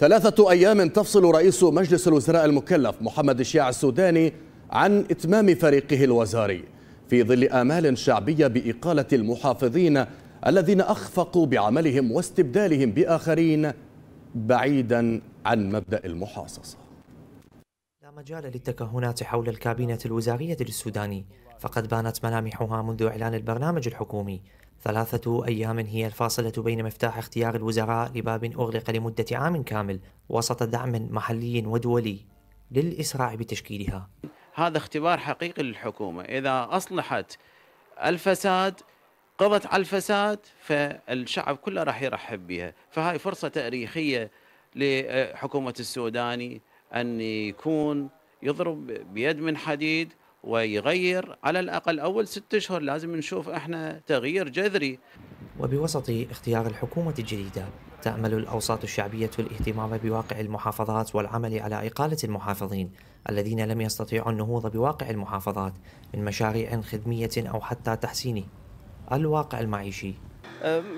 ثلاثة أيام تفصل رئيس مجلس الوزراء المكلف محمد الشيع السوداني عن إتمام فريقه الوزاري في ظل آمال شعبية بإقالة المحافظين الذين أخفقوا بعملهم واستبدالهم بآخرين بعيدا عن مبدأ المحاصصة لا مجال للتكهنات حول الكابينة الوزارية للسوداني فقد بانت ملامحها منذ إعلان البرنامج الحكومي ثلاثة أيام هي الفاصلة بين مفتاح اختيار الوزراء لباب أغلق لمدة عام كامل وسط دعم محلي ودولي للإسراع بتشكيلها هذا اختبار حقيقي للحكومة إذا أصلحت الفساد قضت على الفساد فالشعب كله راح يرحب بها فهاي فرصة تاريخية لحكومة السوداني أن يكون يضرب بيد من حديد ويغير على الأقل أول ست أشهر لازم نشوف إحنا تغيير جذري وبوسط اختيار الحكومة الجديدة تأمل الأوساط الشعبية الاهتمام بواقع المحافظات والعمل على إقالة المحافظين الذين لم يستطيعوا النهوض بواقع المحافظات من مشاريع خدمية أو حتى تحسينه الواقع المعيشي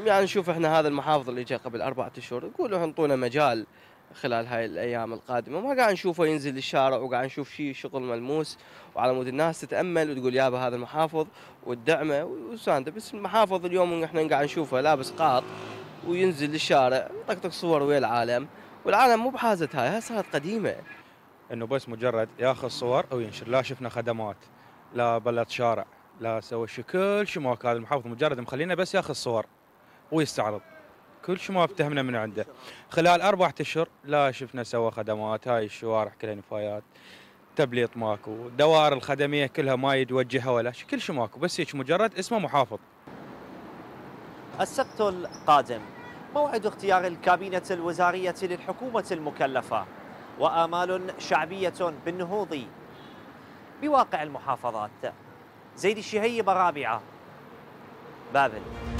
يعني نشوف احنا هذا المحافظ اللي جاء قبل أربعة أشهر نقول له انطونا مجال خلال هاي الايام القادمه ما قاعد نشوفه ينزل للشارع وقاعد نشوف شيء شغل ملموس وعلى مود الناس تتامل وتقول يابا هذا المحافظ وتدعمه وسانده بس المحافظ اليوم احنا قاعد نشوفه لابس قاط وينزل للشارع طقطق صور ويا العالم والعالم مو بحازه هاي هاي صارت قديمه انه بس مجرد ياخذ صور او ينشر لا شفنا خدمات لا بلد شارع لا سوى شيء كل شيء ما هذا المحافظ مجرد مخلينا بس ياخذ صور ويستعرض كل شيء ما ابتهمنا من عنده خلال اربع أشهر لا شفنا سوى خدمات هاي الشوارع كلها نفايات تبليط ماكو دوائر الخدمية كلها ما يتوجهها ولا شيء كل شيء ماكو بس هيك مجرد اسمه محافظ السبت القادم موعد اختيار الكابينة الوزارية للحكومة المكلفة وآمال شعبية بالنهوض بواقع المحافظات زيد الشهيب الرابعه بابل